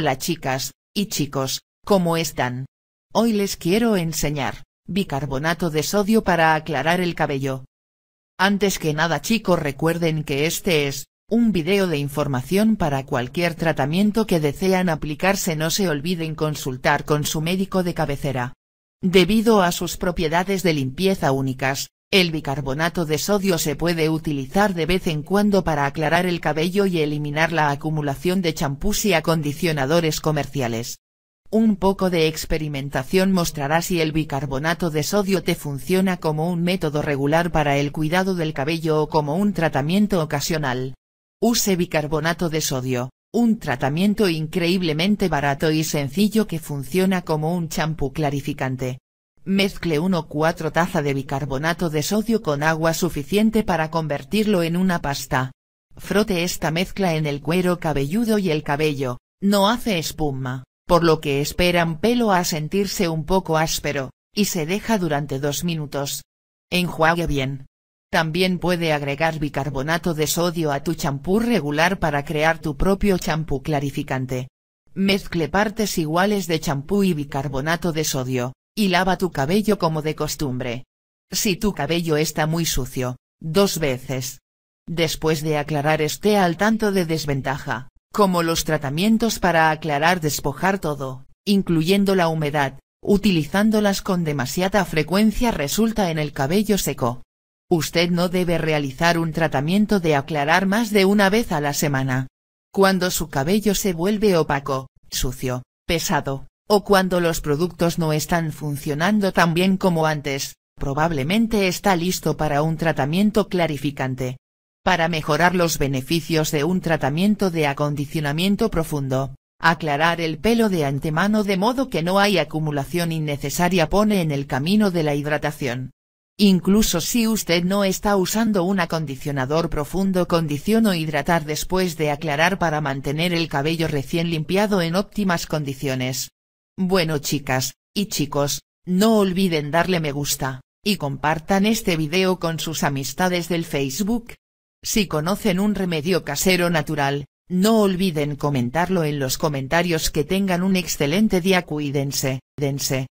Hola chicas, y chicos, ¿cómo están? Hoy les quiero enseñar, bicarbonato de sodio para aclarar el cabello. Antes que nada chicos recuerden que este es, un video de información para cualquier tratamiento que desean aplicarse no se olviden consultar con su médico de cabecera. Debido a sus propiedades de limpieza únicas, el bicarbonato de sodio se puede utilizar de vez en cuando para aclarar el cabello y eliminar la acumulación de champús y acondicionadores comerciales. Un poco de experimentación mostrará si el bicarbonato de sodio te funciona como un método regular para el cuidado del cabello o como un tratamiento ocasional. Use bicarbonato de sodio, un tratamiento increíblemente barato y sencillo que funciona como un champú clarificante. Mezcle 1-4 taza de bicarbonato de sodio con agua suficiente para convertirlo en una pasta. Frote esta mezcla en el cuero cabelludo y el cabello, no hace espuma, por lo que esperan pelo a sentirse un poco áspero, y se deja durante dos minutos. Enjuague bien. También puede agregar bicarbonato de sodio a tu champú regular para crear tu propio champú clarificante. Mezcle partes iguales de champú y bicarbonato de sodio, y lava tu cabello como de costumbre. Si tu cabello está muy sucio, dos veces. Después de aclarar esté al tanto de desventaja, como los tratamientos para aclarar despojar todo, incluyendo la humedad, utilizándolas con demasiada frecuencia resulta en el cabello seco. Usted no debe realizar un tratamiento de aclarar más de una vez a la semana. Cuando su cabello se vuelve opaco, sucio, pesado, o cuando los productos no están funcionando tan bien como antes, probablemente está listo para un tratamiento clarificante. Para mejorar los beneficios de un tratamiento de acondicionamiento profundo, aclarar el pelo de antemano de modo que no hay acumulación innecesaria pone en el camino de la hidratación. Incluso si usted no está usando un acondicionador profundo condiciono hidratar después de aclarar para mantener el cabello recién limpiado en óptimas condiciones. Bueno chicas, y chicos, no olviden darle me gusta, y compartan este video con sus amistades del Facebook. Si conocen un remedio casero natural, no olviden comentarlo en los comentarios que tengan un excelente día cuídense, dense.